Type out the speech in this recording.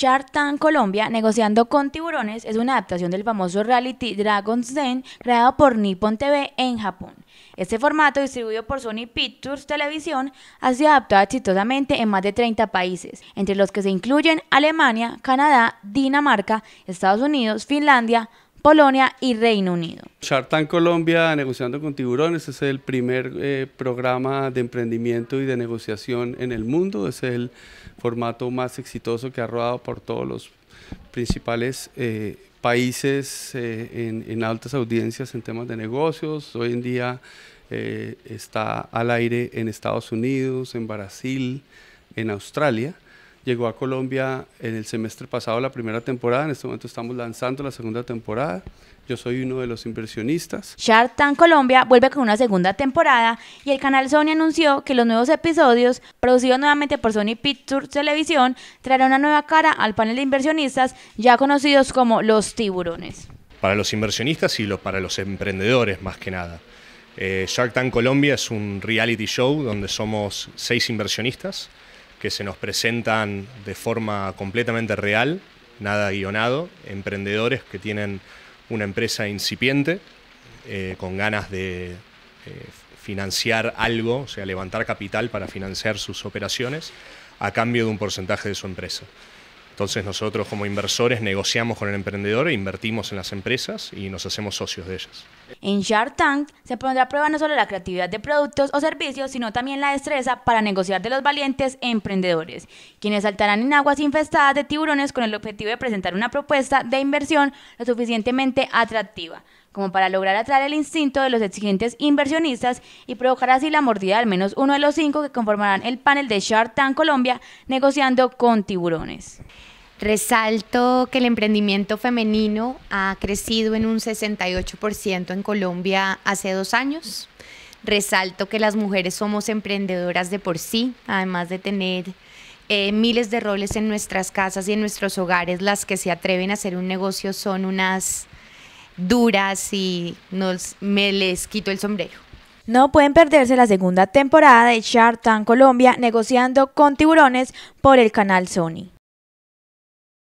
Shark Tank Colombia, Negociando con Tiburones, es una adaptación del famoso reality Dragon's Den creado por Nippon TV en Japón. Este formato, distribuido por Sony Pictures Televisión, ha sido adaptado exitosamente en más de 30 países, entre los que se incluyen Alemania, Canadá, Dinamarca, Estados Unidos, Finlandia, Polonia y Reino Unido. Shartan Colombia, Negociando con Tiburones, es el primer eh, programa de emprendimiento y de negociación en el mundo. Es el formato más exitoso que ha rodado por todos los principales eh, países eh, en, altas audiencias en temas de negocios. Hoy en día está al aire en Estados Unidos, en Brasil, en Australia. Llegó a Colombia en el semestre pasado la primera temporada, en este momento estamos lanzando la segunda temporada. Yo soy uno de los inversionistas. Shark Tank Colombia vuelve con una segunda temporada y el canal Sony anunció que los nuevos episodios, producidos nuevamente por Sony Pictures Televisión, traerán una nueva cara al panel de inversionistas ya conocidos como los tiburones. Para los inversionistas y los para los emprendedores más que nada. Eh, Shark Tank Colombia es un reality show donde somos seis inversionistas que se nos presentan de forma completamente real, nada guionado, emprendedores que tienen una empresa incipiente, eh, con ganas de eh, financiar algo, o sea, levantar capital para financiar sus operaciones, a cambio de un porcentaje de su empresa. Entonces nosotros como inversores negociamos con el emprendedor e invertimos en las empresas y nos hacemos socios de ellas. En Shark Tank se pondrá a prueba no solo la creatividad de productos o servicios, sino también la destreza para negociar de los valientes emprendedores, quienes saltarán en aguas infestadas de tiburones con el objetivo de presentar una propuesta de inversión lo suficientemente atractiva como para lograr atraer el instinto de los exigentes inversionistas y provocar así la mordida de al menos uno de los cinco que conformarán el panel de Shark Tank Colombia negociando con tiburones. Resalto que el emprendimiento femenino ha crecido en un 68% en Colombia hace dos años. Resalto que las mujeres somos emprendedoras de por sí, además de tener eh, miles de roles en nuestras casas y en nuestros hogares, las que se atreven a hacer un negocio son unas duras y nos, me les quito el sombrero. No pueden perderse la segunda temporada de Shark Tank Colombia negociando con tiburones por el canal Sony.